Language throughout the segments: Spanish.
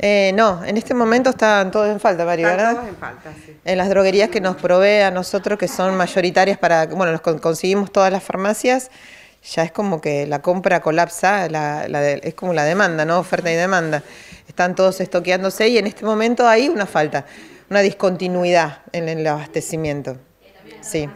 Eh, no, en este momento están todos en falta, Mario, ¿verdad? Todos en falta, sí. En las droguerías que nos provee a nosotros, que son mayoritarias para, bueno, nos conseguimos todas las farmacias, ya es como que la compra colapsa, es como la demanda, ¿no? Oferta y demanda. Están todos estoqueándose y en este momento hay una falta, una discontinuidad en el abastecimiento. Sí.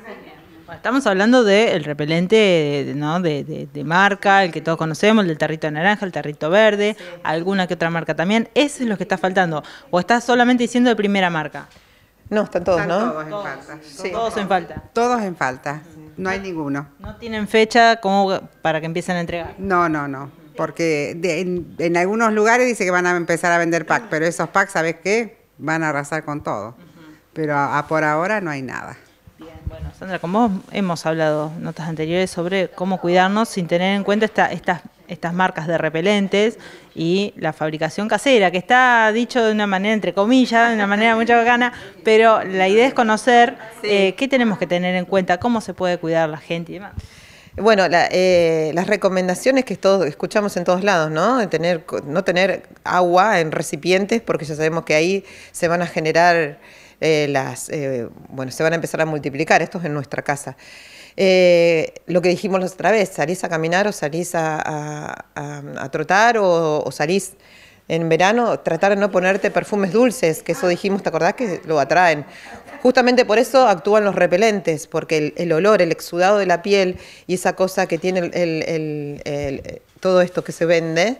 Estamos hablando del repelente de, marca, el que todos conocemos, el del tarrito naranja, el tarrito verde, alguna que otra marca también. ¿Eso es lo que está faltando? ¿O está solamente diciendo de primera marca? No, están todos, están ¿no? Todos en falta. Todos en falta. Todos en falta. No hay ninguno. ¿No tienen fecha como para que empiecen a entregar? No, no, no. Porque en, algunos lugares dice que van a empezar a vender packs, pero esos packs, ¿sabes qué? Van a arrasar con todo. Pero a por ahora no hay nada. Sandra, con vos hemos hablado en notas anteriores sobre cómo cuidarnos sin tener en cuenta estas, marcas de repelentes y la fabricación casera, que está dicho de una manera, entre comillas, de una manera muy bacana, pero la idea es conocer eh, qué tenemos que tener en cuenta, cómo se puede cuidar la gente y demás. Bueno, eh, las recomendaciones que escuchamos en todos lados, ¿no? no tener agua en recipientes, porque ya sabemos que ahí se van a generar eh, las, eh, bueno, se van a empezar a multiplicar, esto es en nuestra casa. Eh, lo que dijimos la otra vez, salís a caminar o salís a, trotar o, salís en verano, tratar de no ponerte perfumes dulces, que eso dijimos, ¿te acordás que lo atraen? Justamente por eso actúan los repelentes, porque el, olor, el exudado de la piel y esa cosa que tiene el, todo esto que se vende,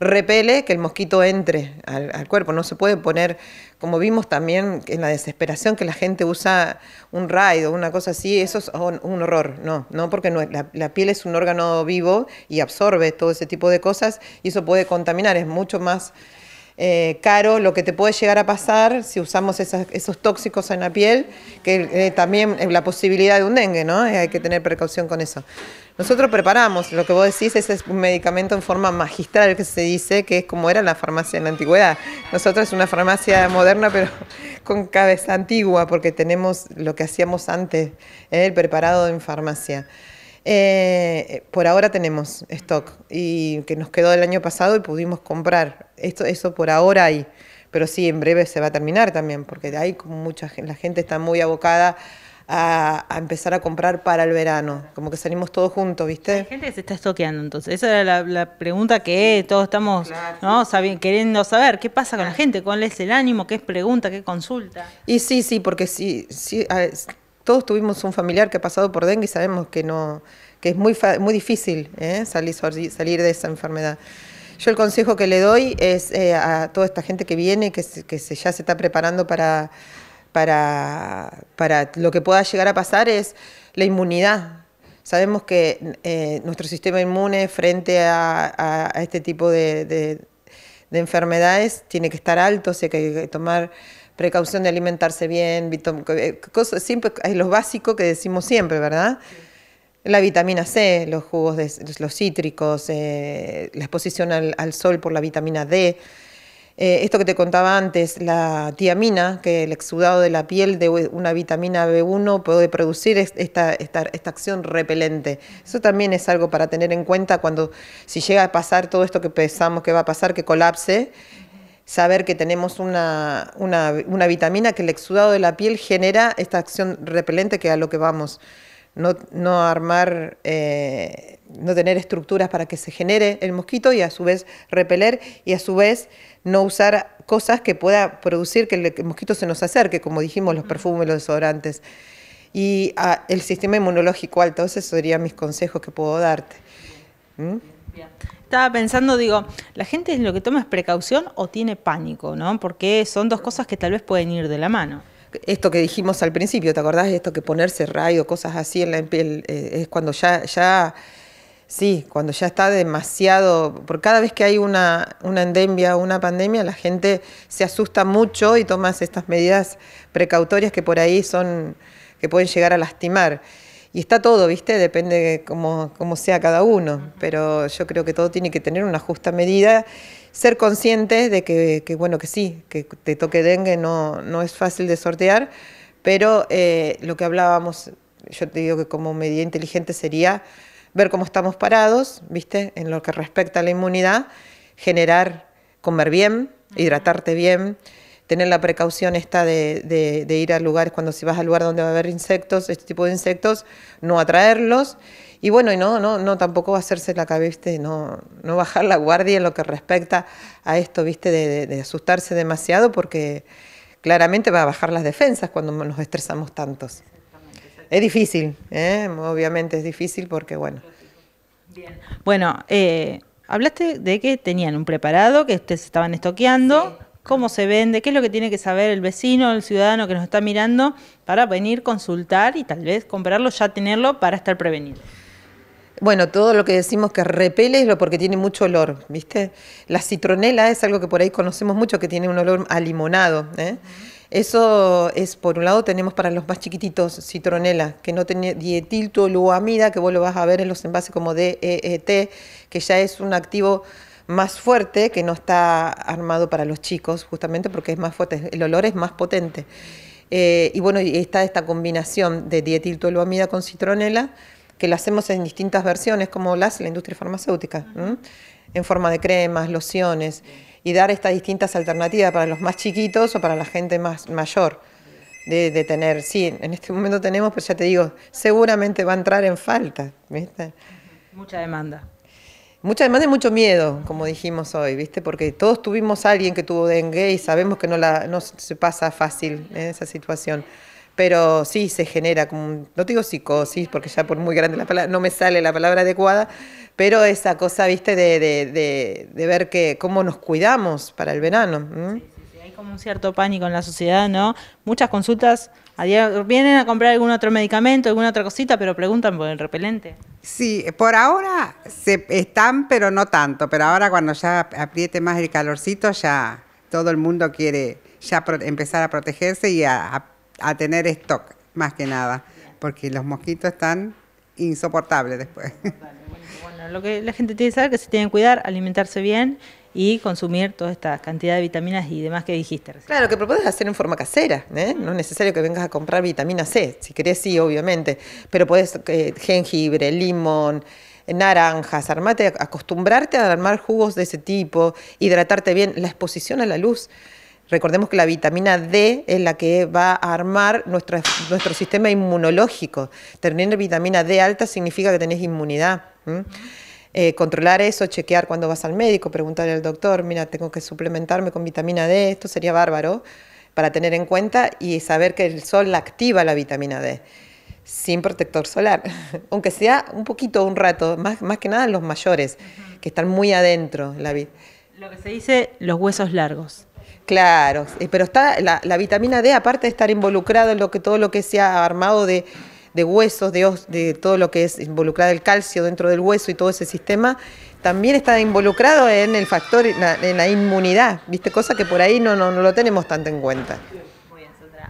repele que el mosquito entre al, cuerpo. No se puede poner, como vimos también en la desesperación, que la gente usa un raid o una cosa así, eso es un horror. No, no, porque la, piel es un órgano vivo y absorbe todo ese tipo de cosas y eso puede contaminar. Es mucho más eh, caro lo que te puede llegar a pasar si usamos esos tóxicos en la piel, que eh, también la posibilidad de un dengue, eh, hay que tener precaución con eso. Nosotros preparamos, lo que vos decís, ese es un medicamento en forma magistral que se dice, que es como era la farmacia en la antigüedad. Nosotros es una farmacia moderna, pero con cabeza antigua, porque tenemos lo que hacíamos antes, el preparado en farmacia. Eh, por ahora tenemos stock y que nos quedó del año pasado y pudimos comprar. Esto, eso por ahora hay. Pero sí, en breve se va a terminar también, porque de como mucha la gente está muy abocada a, empezar a comprar para el verano. Como que salimos todos juntos, ¿viste? La gente se está estoqueando, entonces. Esa era la, pregunta que todos estamos ¿no? queriendo saber. ¿Qué pasa con la gente? ¿Cuál es el ánimo? ¿Qué es pregunta? ¿Qué consulta? Y sí, sí, porque sí, sí todos tuvimos un familiar que ha pasado por dengue y sabemos que no es muy, muy difícil ¿eh? salir, salir de esa enfermedad. Yo el consejo que le doy es eh, a toda esta gente que viene, que, ya se está preparando para, para, lo que pueda llegar a pasar, es la inmunidad. Sabemos que eh, nuestro sistema inmune frente a, este tipo de, de enfermedades tiene que estar alto, o sea hay que tomar precaución de alimentarse bien, eh, cosas, siempre es lo básico que decimos siempre, ¿verdad? La vitamina C, los jugos, de, los cítricos, eh, la exposición al, sol por la vitamina D. Eh, esto que te contaba antes, la tiamina, que el exudado de la piel de una vitamina B1 puede producir esta, esta, esta, acción repelente. Eso también es algo para tener en cuenta cuando, si llega a pasar todo esto que pensamos que va a pasar, que colapse, saber que tenemos una, vitamina que el exudado de la piel genera esta acción repelente que a lo que vamos. No, no armar, eh, no tener estructuras para que se genere el mosquito y a su vez repeler y a su vez no usar cosas que pueda producir que el mosquito se nos acerque, como dijimos, los perfumes, los desodorantes. Y ah, el sistema inmunológico alto, esos serían mis consejos que puedo darte. ¿Mm? Estaba pensando, digo, la gente lo que toma es precaución o tiene pánico, ¿no? Porque son dos cosas que tal vez pueden ir de la mano. Esto que dijimos al principio, ¿te acordás esto que ponerse rayo, cosas así en la piel? Eh, es cuando ya, ya, sí, cuando ya está demasiado. Por cada vez que hay una, una endemia o una pandemia, la gente se asusta mucho y tomas estas medidas precautorias que por ahí son, que pueden llegar a lastimar y está todo, ¿viste? Depende de cómo, sea cada uno, pero yo creo que todo tiene que tener una justa medida, ser conscientes de que, bueno, que sí, que te toque dengue no, es fácil de sortear, pero eh, lo que hablábamos, yo te digo que como medida inteligente sería ver cómo estamos parados, ¿viste? En lo que respecta a la inmunidad, generar, comer bien, hidratarte bien, tener la precaución esta de, de, ir a lugares, cuando si vas al lugar donde va a haber insectos, este tipo de insectos, no atraerlos. Y bueno, y no, no, no, tampoco hacerse la cabeza, No, no bajar la guardia en lo que respecta a esto, viste, de, asustarse demasiado, porque claramente va a bajar las defensas cuando nos estresamos tantos. Es difícil, ¿eh? obviamente es difícil porque, bueno. Bueno, eh, hablaste de que tenían un preparado, que ustedes estaban estoqueando cómo se vende, qué es lo que tiene que saber el vecino, el ciudadano que nos está mirando para venir, consultar y tal vez comprarlo, ya tenerlo para estar prevenido. Bueno, todo lo que decimos que repele es lo porque tiene mucho olor, ¿viste? La citronela es algo que por ahí conocemos mucho, que tiene un olor a limonado. ¿eh? Eso es, por un lado, tenemos para los más chiquititos citronela, que no tiene dietiltoluamida, que vos lo vas a ver en los envases como DEET, que ya es un activo más fuerte, que no está armado para los chicos, justamente porque es más fuerte, el olor es más potente. Eh, y bueno, está esta combinación de dietiltoluamida con citronela, que la hacemos en distintas versiones, como las hace la industria farmacéutica, en forma de cremas, lociones, y dar estas distintas alternativas para los más chiquitos o para la gente más mayor. De, tener, sí, en este momento tenemos, pero ya te digo, seguramente va a entrar en falta. Mucha demanda. Mucha, además de mucho miedo, como dijimos hoy, ¿viste? Porque todos tuvimos alguien que tuvo dengue y sabemos que no, la, no se pasa fácil ¿eh? esa situación. Pero sí se genera, como, no digo psicosis, porque ya por muy grande la no me sale la palabra adecuada, pero esa cosa, ¿viste? De, de, ver que cómo nos cuidamos para el verano. sí. Hay como un cierto pánico en la sociedad, ¿no? Muchas consultas Vienen a comprar algún otro medicamento, alguna otra cosita, pero preguntan por el repelente. Sí, por ahora se están, pero no tanto. Pero ahora cuando ya apriete más el calorcito, ya todo el mundo quiere ya empezar a protegerse y a, tener stock, más que nada, porque los mosquitos están insoportables después. Bueno, lo que la gente tiene que saber es que se tienen que cuidar, alimentarse bien y consumir toda esta cantidad de vitaminas y demás que dijiste. Claro, que puedes hacer en forma casera, ¿eh? no es necesario que vengas a comprar vitamina C, si querés sí, obviamente, pero puedes eh, jengibre, limón, naranjas, armate, acostumbrarte a armar jugos de ese tipo, hidratarte bien, la exposición a la luz. Recordemos que la vitamina D es la que va a armar nuestro, nuestro sistema inmunológico. Tener vitamina D alta significa que tenés inmunidad. Eh, controlar eso, chequear cuando vas al médico, preguntarle al doctor, mira, tengo que suplementarme con vitamina D, esto sería bárbaro para tener en cuenta y saber que el sol activa la vitamina D sin protector solar, aunque sea un poquito, un rato, más, más que nada los mayores, que están muy adentro. La Lo que se dice, los huesos largos. Claro, eh, pero está la, la vitamina D, aparte de estar involucrado en lo que, todo lo que se ha armado de de huesos, de, de todo lo que es involucrado el calcio dentro del hueso y todo ese sistema, también está involucrado en el factor, en la inmunidad, ¿viste? Cosa que por ahí no, no, lo tenemos tanto en cuenta.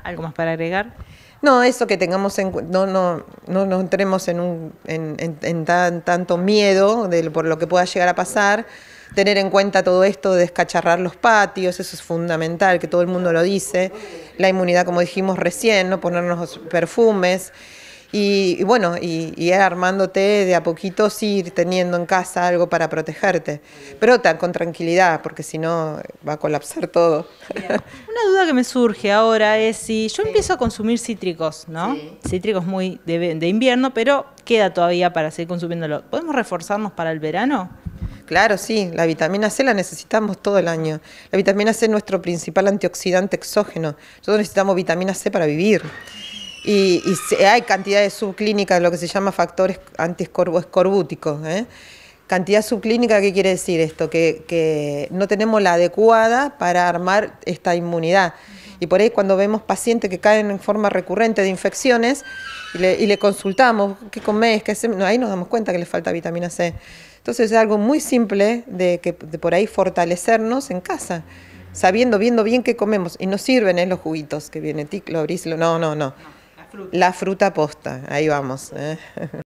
¿Algo más para agregar? No, eso que tengamos en no, no, no, entremos en, un, en, tan, tanto miedo de, por lo que pueda llegar a pasar, tener en cuenta todo esto de descacharrar los patios, eso es fundamental, que todo el mundo lo dice, la inmunidad como dijimos recién, no ponernos perfumes, y, bueno, y, armándote de a poquitos, ir teniendo en casa algo para protegerte, pero tan, con tranquilidad, porque si no va a colapsar todo. una duda que me surge ahora es si yo empiezo a consumir cítricos, ¿no? Cítricos muy de, de invierno, pero queda todavía para seguir consumiéndolo. ¿Podemos reforzarnos para el verano? Claro, sí, la vitamina C la necesitamos todo el año. La vitamina C es nuestro principal antioxidante exógeno. Nosotros necesitamos vitamina C para vivir. Y, hay cantidades subclínicas, lo que se llama factores antiescorbúticos. ¿eh? Cantidad subclínica, ¿qué quiere decir esto? Que, no tenemos la adecuada para armar esta inmunidad. Y por ahí cuando vemos pacientes que caen en forma recurrente de infecciones y le, consultamos, ¿qué comés? ¿Qué ahí nos damos cuenta que le falta vitamina C. Entonces es algo muy simple de que por ahí fortalecernos en casa, sabiendo, viendo bien qué comemos. Y no sirven ¿eh? los juguitos que viene, ticlo, brislo, no, no, no. La fruta posta, ahí vamos. ¿eh?